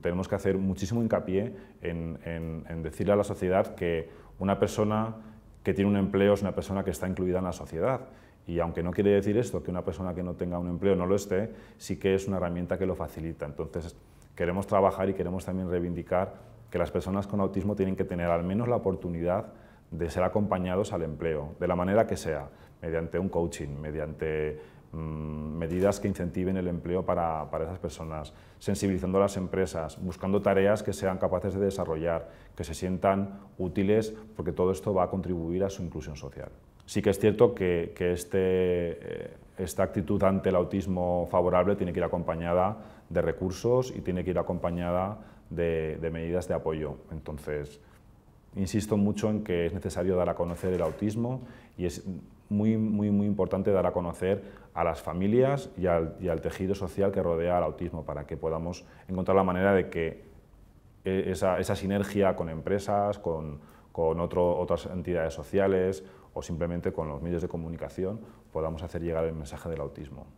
Tenemos que hacer muchísimo hincapié en, decirle a la sociedad que una persona que tiene un empleo es una persona que está incluida en la sociedad y aunque no quiere decir esto que una persona que no tenga un empleo no lo esté, sí que es una herramienta que lo facilita. Entonces, queremos trabajar y queremos también reivindicar que las personas con autismo tienen que tener al menos la oportunidad de ser acompañados al empleo, de la manera que sea, mediante un coaching, mediante Mm, medidas que incentiven el empleo para, esas personas, sensibilizando a las empresas, buscando tareas que sean capaces de desarrollar, que se sientan útiles, porque todo esto va a contribuir a su inclusión social. Sí que es cierto que, este, eh, esta actitud ante el autismo favorable tiene que ir acompañada de recursos y tiene que ir acompañada de, de medidas de apoyo. Entonces, Insisto mucho en que es necesario dar a conocer el autismo y es muy, muy, muy importante dar a conocer a las familias y al, tejido social que rodea al autismo para que podamos encontrar la manera de que e, esa, sinergia con empresas, con, con otras entidades sociales o simplemente con los medios de comunicación podamos hacer llegar el mensaje del autismo.